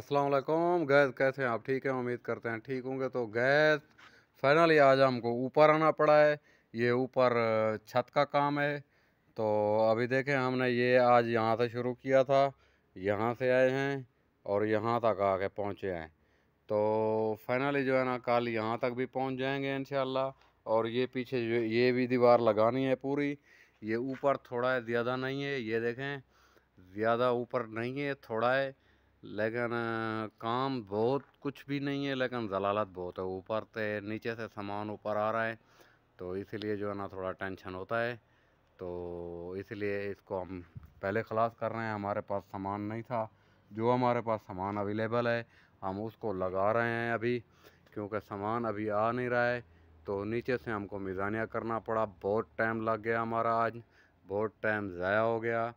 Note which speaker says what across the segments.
Speaker 1: अस्सलाम वालेकुम गैस कैसे हैं आप ठीक हैं उम्मीद करते हैं ठीक होंगे तो गैस फाइनली आज हमको ऊपर आना पड़ा है ये ऊपर छत का काम है तो अभी देखें हमने ये आज यहाँ से शुरू किया था यहाँ से आए हैं और यहाँ तक आके पहुँचे हैं तो फाइनली जो है ना कल यहाँ तक भी पहुँच जाएंगे इन और ये पीछे जो ये भी दीवार लगानी है पूरी ये ऊपर थोड़ा है ज़्यादा नहीं है ये देखें ज़्यादा ऊपर नहीं है थोड़ा है लेकिन काम बहुत कुछ भी नहीं है लेकिन जलालत बहुत है ऊपर से नीचे से सामान ऊपर आ रहा है तो इसलिए जो है ना थोड़ा टेंशन होता है तो इसलिए इसको हम पहले ख़लास कर रहे हैं हमारे पास सामान नहीं था जो हमारे पास सामान अवेलेबल है हम उसको लगा रहे हैं अभी क्योंकि सामान अभी आ नहीं रहा है तो नीचे से हमको मिजानिया करना पड़ा बहुत टाइम लग गया हमारा आज बहुत टाइम ज़ाया हो गया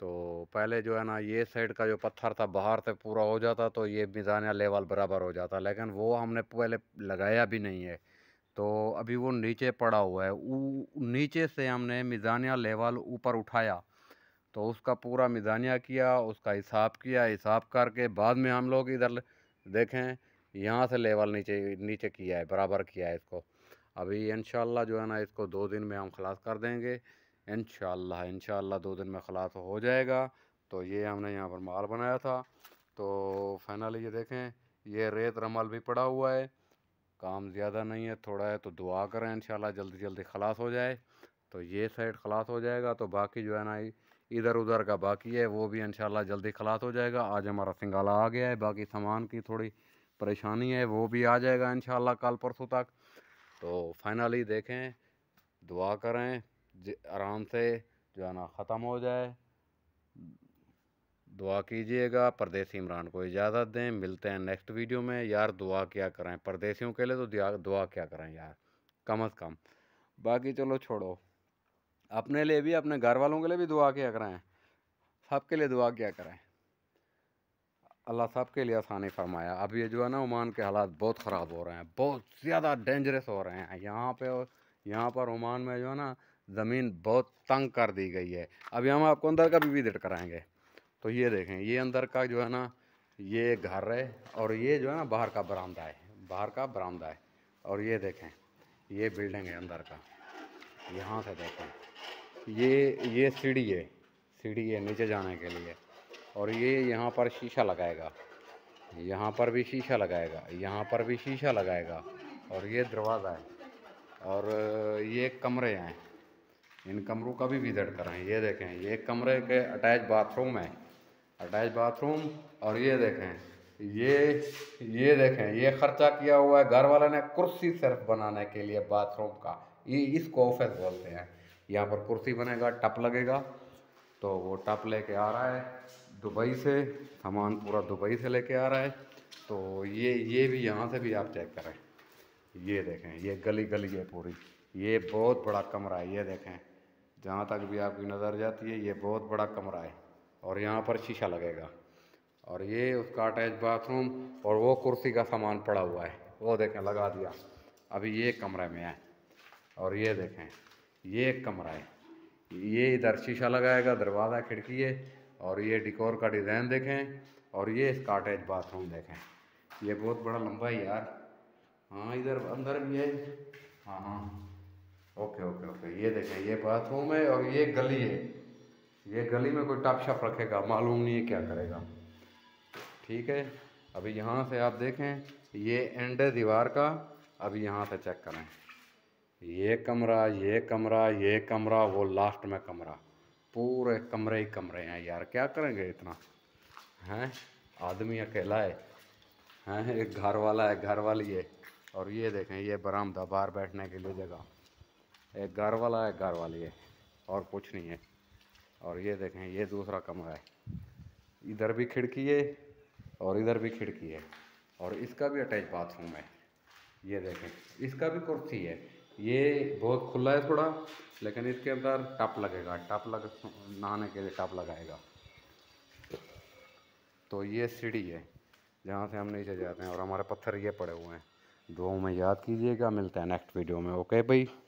Speaker 1: तो पहले जो है ना ये साइड का जो पत्थर था बाहर से पूरा हो जाता तो ये मिज़ानिया लेवल बराबर हो जाता लेकिन वो हमने पहले लगाया भी नहीं है तो अभी वो नीचे पड़ा हुआ है उ, नीचे से हमने मिज़ानिया लेवल ऊपर उठाया तो उसका पूरा मिज़ानिया किया उसका हिसाब किया हिसाब करके बाद में हम लोग इधर देखें यहाँ से लेवल नीचे नीचे किया है बराबर किया है इसको अभी इन जो है ना इसको दो दिन में हम खलास कर देंगे इन इन दो दिन में खलास हो जाएगा तो ये हमने यहाँ पर माल बनाया था तो फाइनली ये देखें ये रेत रमल भी पड़ा हुआ है काम ज़्यादा नहीं है थोड़ा है तो दुआ करें इन जल्दी जल्दी खलास हो जाए तो ये साइड खलास हो जाएगा तो बाकी जो है ना इधर उधर का बाकी है वो भी इन जल्दी खलास हो जाएगा आज हमारा सिंगाला आ गया है बाकी सामान की थोड़ी परेशानी है वो भी आ जाएगा इन कल परसों तक तो फाइनली देखें दुआ करें आराम से जो है ना ख़त्म हो जाए दुआ कीजिएगा परदेसी इमरान को इजाज़त दें मिलते हैं नेक्स्ट वीडियो में यार दुआ क्या करें परदेसियों के लिए तो दुआ क्या करें यार कम अज़ कम बाकी चलो छोड़ो अपने लिए भी अपने घर वालों के लिए भी दुआ क्या करें सब के लिए दुआ क्या करें अल्लाह सब के लिए आसानी फरमाया अब ये जो है ना ओमान के हालात बहुत ख़राब हो रहे हैं बहुत ज़्यादा डेंजरस हो रहे हैं यहाँ पे यहाँ पर ओमान में जो है ना ज़मीन बहुत तंग कर दी गई है अभी हम आपको अंदर का भी विजिट कराएंगे तो ये देखें ये अंदर का जो है ना ये घर है और ये जो है ना बाहर का बरामदा है बाहर का बरामदा है और ये देखें ये बिल्डिंग है अंदर का यहाँ से देखें ये ये सीढ़ी है सीढ़ी है नीचे जाने के लिए और ये यहाँ पर शीशा लगाएगा यहाँ पर भी शीशा लगाएगा यहाँ पर भी शीशा लगाएगा और ये दरवाज़ा है और ये कमरे हैं इन कमरों का भी विजिट कराएं ये देखें ये कमरे के अटैच बाथरूम है अटैच बाथरूम और ये देखें ये ये देखें ये खर्चा किया हुआ है घर वाले ने कुर्सी सिर्फ बनाने के लिए बाथरूम का ये इसको ऑफिस बोलते हैं यहाँ पर कुर्सी बनेगा टप लगेगा तो वो टप लेके आ रहा है दुबई से सामान पूरा दुबई से लेके आ रहा है तो ये ये भी यहाँ से भी आप चेक करें ये देखें ये गली गली है पूरी ये बहुत बड़ा कमरा है ये देखें जहाँ तक भी आपकी नज़र जाती है ये बहुत बड़ा कमरा है और यहाँ पर शीशा लगेगा और ये उसका अटैच बाथरूम और वो कुर्सी का सामान पड़ा हुआ है वो देखें लगा दिया अभी ये कमरे में है और ये देखें ये कमरा है ये इधर शीशा लगाएगा दरवाज़ा खिड़की है और ये डिकोर का डिज़ाइन देखें और ये इसका अटैच बाथरूम देखें ये बहुत बड़ा लंबा है यार हाँ इधर अंदर भी है हाँ हाँ ओके ओके ओके ये देखें ये बाथरूम है और ये गली है ये गली में कोई टप शप रखेगा मालूम नहीं है क्या करेगा ठीक है अभी यहाँ से आप देखें ये एंड है दीवार का अभी यहाँ से चेक करें ये कमरा ये कमरा ये कमरा वो लास्ट में कमरा पूरे कमरे ही कमरे हैं यार क्या करेंगे इतना हैं आदमी अकेला है हैं एक घर वाला है घर वाली है और ये देखें ये बरामदा बाहर बैठने के लिए जगह एक घर वाला है घर वाली है और कुछ नहीं है और ये देखें ये दूसरा कमरा है इधर भी खिड़की है और इधर भी खिड़की है और इसका भी अटैच बाथरूम है ये देखें इसका भी कुर्सी है ये बहुत खुला है थोड़ा लेकिन इसके अंदर टप लगेगा टप लग नहाने के लिए टप लगाएगा तो ये सीढ़ी है जहाँ से हम नीचे जाते हैं और हमारे पत्थर ये पड़े हुए हैं दो में याद कीजिएगा मिलते हैं नेक्स्ट वीडियो में ओके भाई